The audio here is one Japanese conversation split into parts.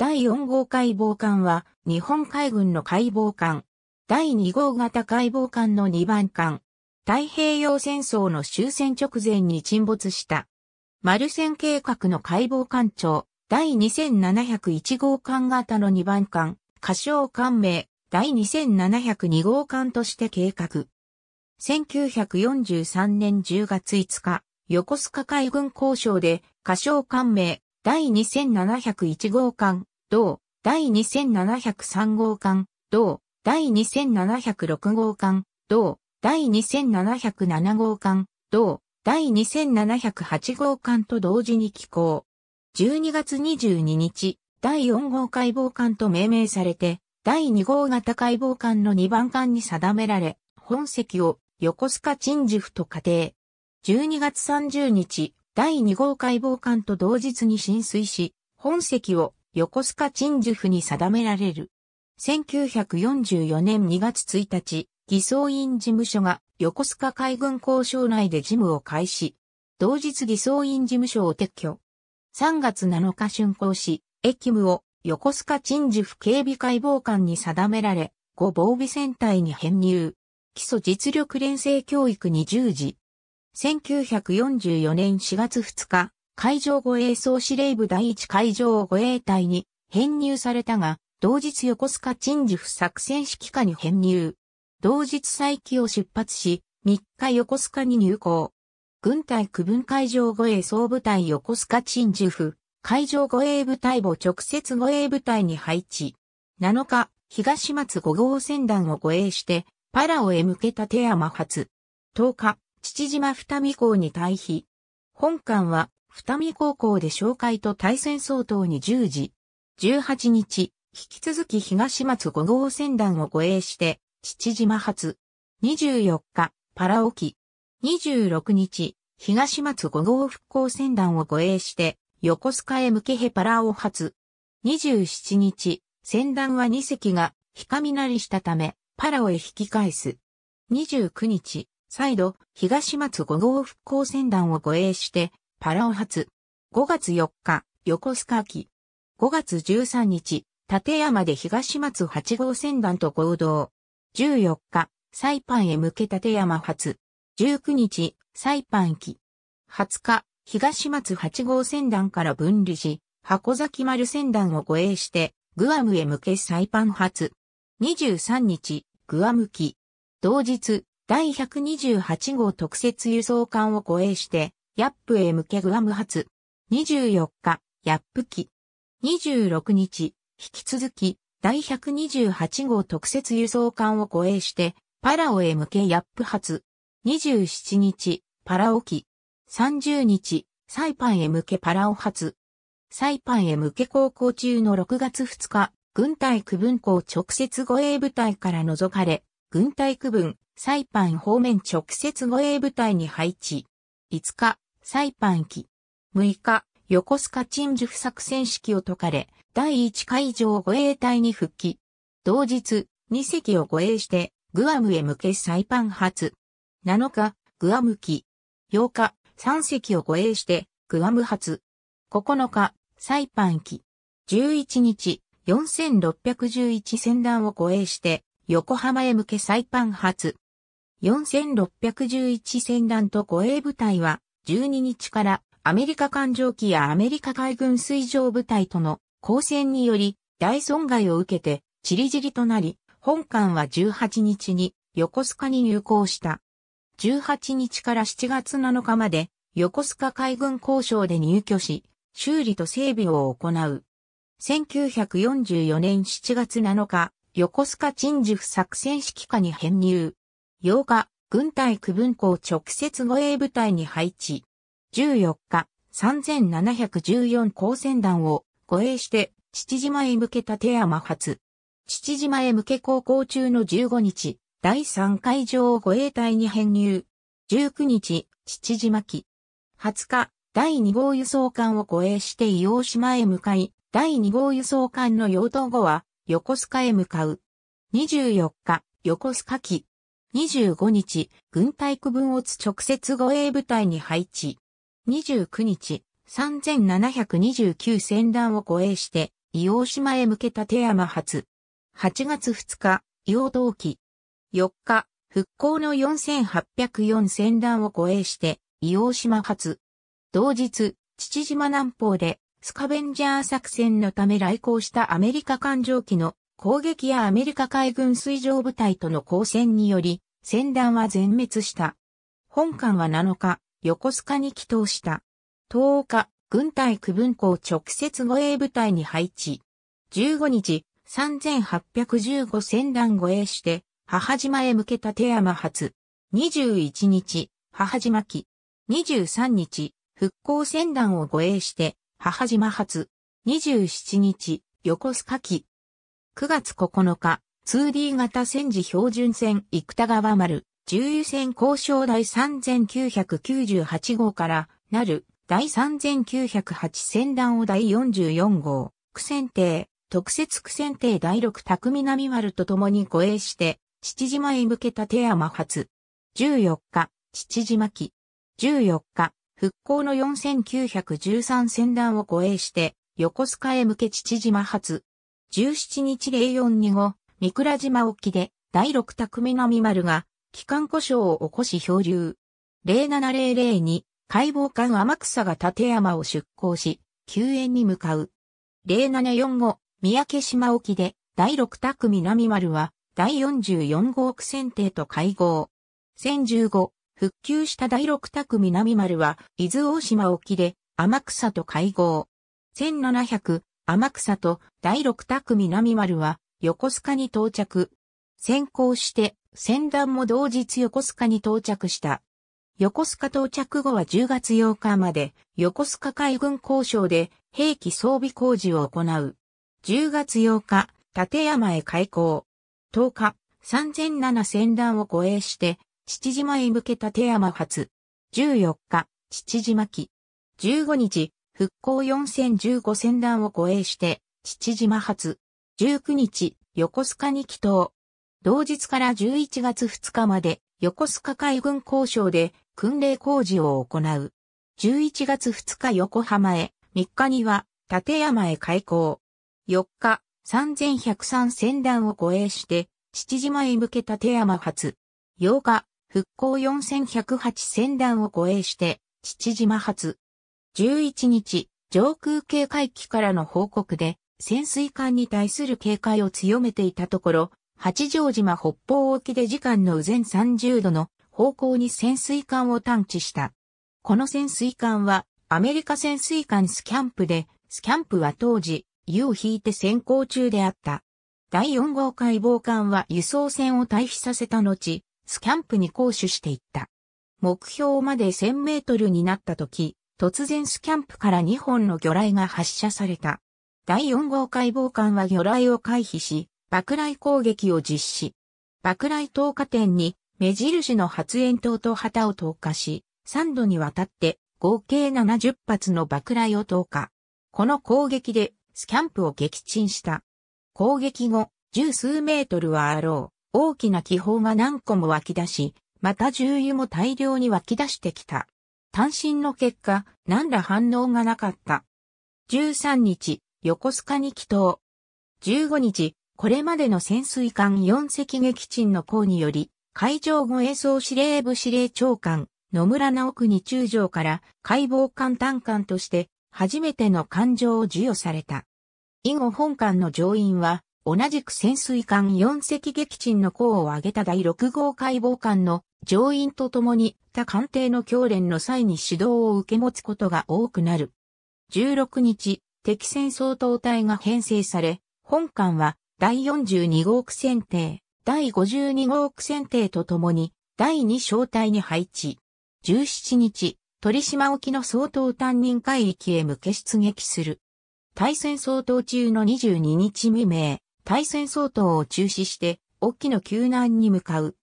第4号解剖艦は日本海軍の解剖艦。第2号型解剖艦の2番艦。太平洋戦争の終戦直前に沈没した。丸戦計画の解剖艦長。第2701号艦型の2番艦。仮称艦名。第2702号艦として計画。1943年10月5日、横須賀海軍交渉で、仮称艦名、第2701号艦、同、第2703号館、同、第2706号館、同、第2707号館、同、第2708号館と同時に寄港。12月22日、第4号解剖艦と命名されて、第2号型解剖艦の2番艦に定められ、本籍を横須賀鎮守府と仮定。12月30日、第2号解剖艦と同日に浸水し、本籍を横須賀鎮守府に定められる。1944年2月1日、偽装院事務所が横須賀海軍交渉内で事務を開始。同日偽装院事務所を撤去。3月7日竣工し、駅務を横須賀鎮守府警備解剖官に定められ、5防備戦隊に編入。基礎実力連成教育に従事。1944年4月2日、海上護衛総司令部第一海上護衛隊に編入されたが、同日横須賀鎮守府作戦指揮下に編入。同日再起を出発し、3日横須賀に入港。軍隊区分海上護衛総部隊横須賀鎮守府、海上護衛部隊を直接護衛部隊に配置。7日、東松5号船団を護衛して、パラオへ向けた手山発。10日、父島二見港に退避。本艦は二見高校で紹介と対戦相当に10時。18日、引き続き東松5号船団を護衛して、父島発。24日、パラ沖。26日、東松5号復興船団を護衛して、横須賀へ向けヘパラを発。27日、船団は2隻が、ひかみなりしたため、パラオへ引き返す。29日、再度、東松5号復興船団を護衛して、パラオ発。5月4日、横須賀機。5月13日、立山で東松8号船団と合同。14日、サイパンへ向け立山発。19日、サイパン機。20日、東松8号船団から分離し、箱崎丸船団を護衛して、グアムへ向けサイパン発。23日、グアム機。同日、第128号特設輸送艦を護衛して、ヤップへ向けグアム発。24日、ヤップ機。26日、引き続き、第128号特設輸送艦を護衛して、パラオへ向けヤップ発。27日、パラオ機。30日、サイパンへ向けパラオ発。サイパンへ向け航行中の6月2日、軍隊区分校直接護衛部隊から除かれ、軍隊区分、サイパン方面直接護衛部隊に配置。5日、サイパン機、6日、横須賀鎮守不作戦式を解かれ、第1海上護衛隊に復帰。同日、2隻を護衛して、グアムへ向けサイパン発。7日、グアム機。8日、3隻を護衛して、グアム発。9日、サイパン機。11日、4611船団を護衛して、横浜へ向けサイパン発。4611船団と護衛部隊は、12日からアメリカ艦上機やアメリカ海軍水上部隊との交戦により大損害を受けてチリジリとなり、本艦は18日に横須賀に入港した。18日から7月7日まで横須賀海軍交渉で入居し、修理と整備を行う。1944年7月7日、横須賀鎮守府作戦指揮下に編入。8日、軍隊区分校直接護衛部隊に配置。14日、3714高専団を護衛して、父島へ向けた手山発。父島へ向け航行中の15日、第3海上護衛隊に編入。19日、父島機。20日、第2号輸送艦を護衛して伊黄島へ向かい、第2号輸送艦の用途後は、横須賀へ向かう。24日、横須賀機。25日、軍隊区分を直接護衛部隊に配置。29日、3729船団を護衛して、伊王島へ向けた手山発。8月2日、伊王島期。4日、復興の4804船団を護衛して、伊王島発。同日、父島南方で、スカベンジャー作戦のため来航したアメリカ艦上機の攻撃やアメリカ海軍水上部隊との交戦により、船団は全滅した。本艦は7日、横須賀に帰島した。10日、軍隊区分港直接護衛部隊に配置。15日、3815船団護衛して、母島へ向けた手山発。21日、母島機。23日、復興船団を護衛して、母島発。27日、横須賀機。9月9日、2D 型戦時標準船生田川丸、重油船交渉第3998号からなる第3908船団を第44号、苦戦艇、特設苦戦艇第6匠南丸と共に護衛して、父島へ向けた手山発。14日、父島機。14日、復興の4913船団を護衛して、横須賀へ向け父島発。17日0425、三倉島沖で第6卓南丸が機関故障を起こし漂流。07002、に剖艦天草が立山を出港し、救援に向かう。0745、三宅島沖で第6卓南丸は第44号区選定と会合。1015、復旧した第6卓南丸は伊豆大島沖で天草と会合。1700、天草と第六宅南丸は横須賀に到着。先行して船団も同日横須賀に到着した。横須賀到着後は10月8日まで横須賀海軍交渉で兵器装備工事を行う。10月8日、立山へ開港。10日、3007船団を護衛して、父島へ向け立山発。14日、父島機。15日、復興4015戦団を護衛して、父島発。19日、横須賀に帰島。同日から11月2日まで、横須賀海軍交渉で訓練工事を行う。11月2日横浜へ、3日には立山へ開港。4日、3103船団を護衛して、父島へ向け立山発。8日、復興4108船団を護衛して、父島発。11日、上空警戒機からの報告で、潜水艦に対する警戒を強めていたところ、八丈島北方沖で時間の前30度の方向に潜水艦を探知した。この潜水艦は、アメリカ潜水艦スキャンプで、スキャンプは当時、湯を引いて潜航中であった。第4号解剖艦は輸送船を退避させた後、スキャンプに行使していった。目標まで1000メートルになった時、突然スキャンプから2本の魚雷が発射された。第4号解剖艦は魚雷を回避し、爆雷攻撃を実施。爆雷投下点に目印の発煙筒と旗を投下し、3度にわたって合計70発の爆雷を投下。この攻撃でスキャンプを撃沈した。攻撃後、十数メートルはあろう、大きな気泡が何個も湧き出し、また重油も大量に湧き出してきた。単身の結果、何ら反応がなかった。13日、横須賀に帰島。15日、これまでの潜水艦4隻撃沈の項により、海上護衛総司令部司令長官、野村直国中将から解剖艦単艦として初めての艦上を授与された。以後本艦の乗員は同じく潜水艦4隻撃沈の功を挙げた第6号解剖艦の乗員と共に他艦艇の教練の際に指導を受け持つことが多くなる。16日、敵戦争統隊が編成され、本艦は第42号区船艇、第52号区船艇と共に第2小隊に配置。17日、鳥島沖の総統担任海域へ向け出撃する。対戦総統中の22日未明、対戦相当を中止して、沖の救難に向かう。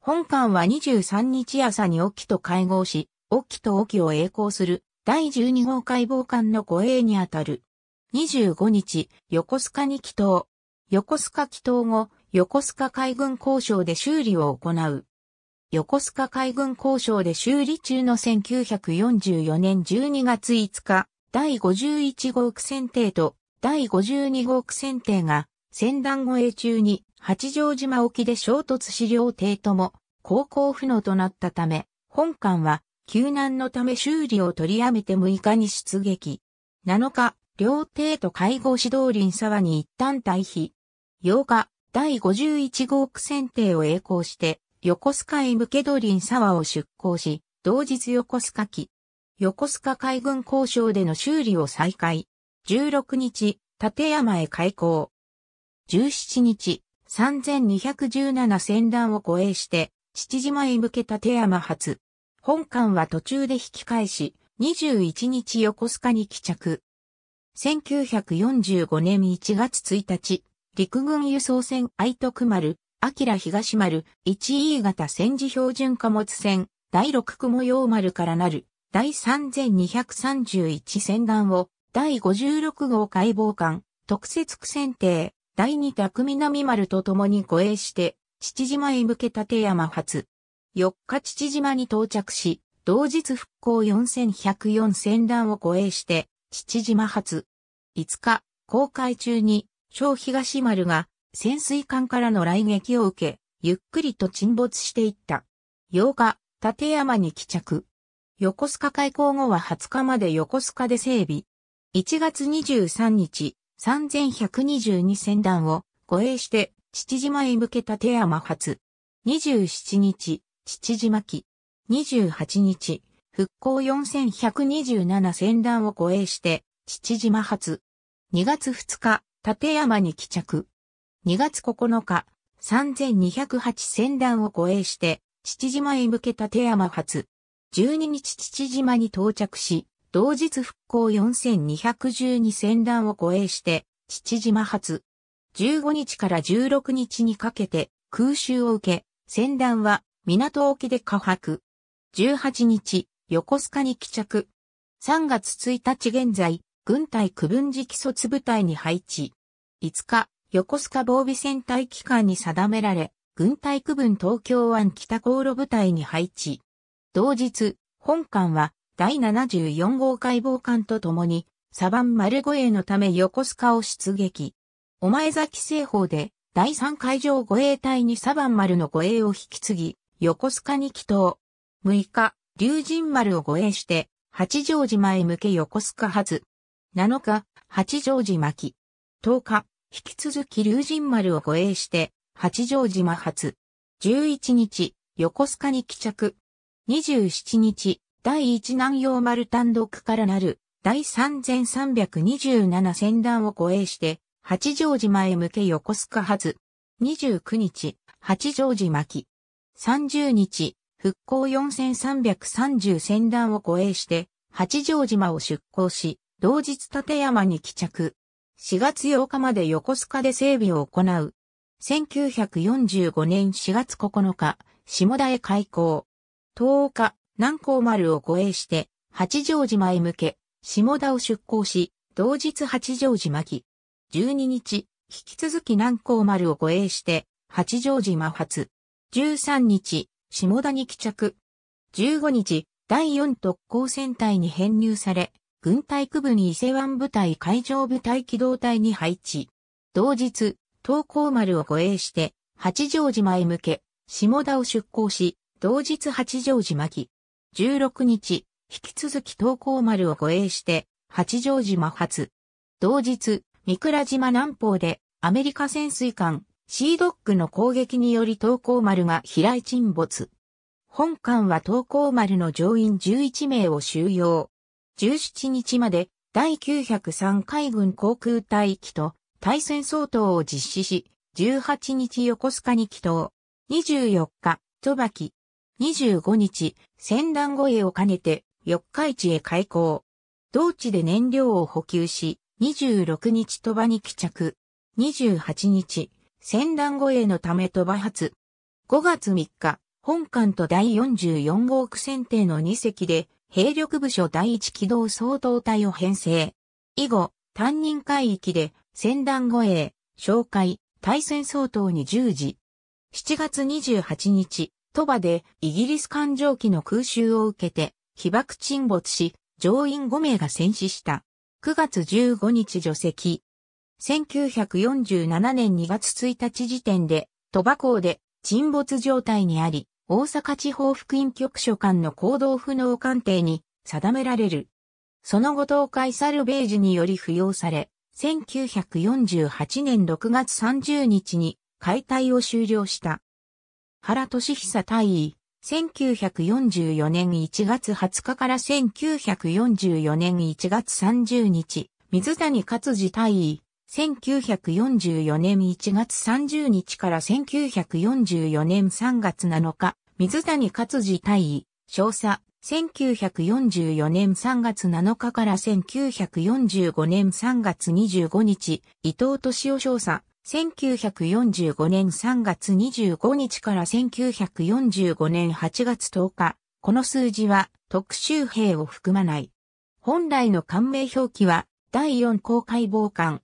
本艦は23日朝に沖と会合し、沖と沖を栄光する第12号解剖艦の護衛にあたる。25日、横須賀に帰島。横須賀帰島後、横須賀海軍交渉で修理を行う。横須賀海軍交渉で修理中の1944年12月5日、第51号区選定と第52号区選定が戦団護衛中に八丈島沖で衝突資料艇とも航行不能となったため、本艦は救難のため修理を取りやめて6日に出撃。7日、両艇と介護指導林沢に一旦退避。8日、第51号区船艇を栄光して、横須賀へ向けドリン沢を出港し、同日横須賀機、横須賀海軍交渉での修理を再開。16日、立山へ開港。17日、3217船団を護衛して、父島へ向けた手山発。本艦は途中で引き返し、21日横須賀に帰着。1945年1月1日、陸軍輸送船愛徳丸、明東丸、1 E 型戦時標準貨物船、第6雲用丸からなる、第3231船団を、第56号解剖艦、特設区選定、第二卓南丸と共に護衛して、父島へ向け立山発。4日父島に到着し、同日復興4104戦団を護衛して、父島発。5日、航海中に、小東丸が潜水艦からの来撃を受け、ゆっくりと沈没していった。8日、立山に帰着。横須賀開港後は20日まで横須賀で整備。1月23日、3122船団を護衛して、父島へ向けた手山発。27日、父島機。28日、復興4127船団を護衛して、父島発。2月2日、立山に帰着。2月9日、3208船団を護衛して、父島へ向けた手山発。12日父島に到着し、同日復興4212戦乱を護衛して、父島発。15日から16日にかけて空襲を受け、戦乱は港沖で下泊。18日、横須賀に帰着。3月1日現在、軍隊区分時基卒部隊に配置。5日、横須賀防備戦隊機関に定められ、軍隊区分東京湾北航路部隊に配置。同日、本館は第74号解剖艦と共に、サバン丸護衛のため横須賀を出撃。お前崎製法で、第3海上護衛隊にサバン丸の護衛を引き継ぎ、横須賀に帰島。6日、龍神丸を護衛して、八丈島へ向け横須賀発。7日、八丈島木。10日、引き続き龍神丸を護衛して、八丈島発。11日、横須賀に帰着。27日、第一南洋丸単独からなる第3327船団を護衛して、八丈島へ向け横須賀発。29日、八丈島木。30日、復興4330船団を護衛して、八丈島を出港し、同日立山に帰着。4月8日まで横須賀で整備を行う。1945年4月9日、下田へ開港。10日、南港丸を護衛して、八丈島へ向け、下田を出港し、同日八丈島木。12日、引き続き南港丸を護衛して、八丈島発。13日、下田に帰着。15日、第4特攻戦隊に編入され、軍隊区部に伊勢湾部隊海上部隊機動隊に配置。同日、東港丸を護衛して、八丈島へ向け、下田を出港し、同日八丈島木。16日、引き続き東光丸を護衛して、八丈島発。同日、三倉島南方で、アメリカ潜水艦、シードックの攻撃により東光丸が飛来沈没。本艦は東光丸の乗員11名を収容。17日まで第903海軍航空隊機と対戦相当を実施し、18日横須賀に帰投。24日、トバキ。25日、戦乱護衛を兼ねて、四日市へ開港。同地で燃料を補給し、26日鳥羽に帰着。28日、戦乱護衛のため鳥羽発。5月3日、本艦と第44号区選定の2隻で、兵力部署第1機動総統隊を編成。以後、担任海域で、戦乱護衛、紹介、対戦総統に従事。7月28日、鳥羽でイギリス艦上機の空襲を受けて被爆沈没し、乗員5名が戦死した。9月15日除籍。1947年2月1日時点で、鳥羽港で沈没状態にあり、大阪地方福音局所管の行動不能鑑定に定められる。その後東海サルベージにより扶養され、1948年6月30日に解体を終了した。原俊久大尉、1944年1月20日から1944年1月30日、水谷勝治大尉、1944年1月30日から1944年3月7日、水谷勝治大尉、少佐、1944年3月7日から1945年3月25日、伊藤敏夫少佐、1945年3月25日から1945年8月10日、この数字は特集兵を含まない。本来の官名表記は第4公開防官。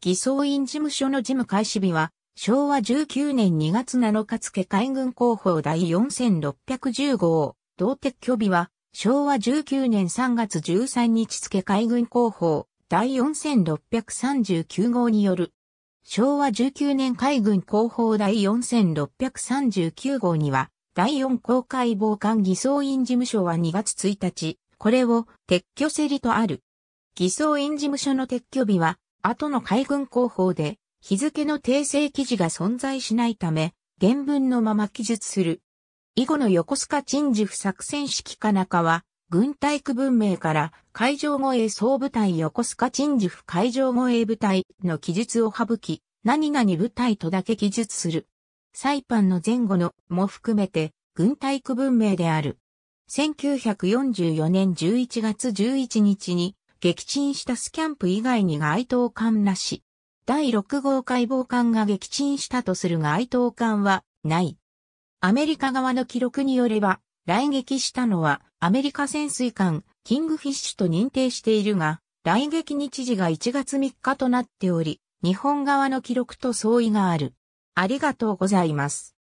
偽装院事務所の事務開始日は昭和19年2月7日付海軍広報第4610号。同撤去日は昭和19年3月13日付海軍広報第4639号による昭和19年海軍広報第4639号には、第4公海防艦偽装院事務所は2月1日、これを撤去せりとある。偽装院事務所の撤去日は、後の海軍広報で、日付の訂正記事が存在しないため、原文のまま記述する。以後の横須賀陳述府作戦式かなかは、軍隊区文明から海上護衛総部隊横須賀鎮守府海上護衛部隊の記述を省き、何々部隊とだけ記述する。サイパンの前後のも含めて軍隊区文明である。1944年11月11日に撃沈したスキャンプ以外に該当艦なし。第6号解剖艦が撃沈したとする該当艦はない。アメリカ側の記録によれば、来撃したのはアメリカ潜水艦キングフィッシュと認定しているが、来撃日時が1月3日となっており、日本側の記録と相違がある。ありがとうございます。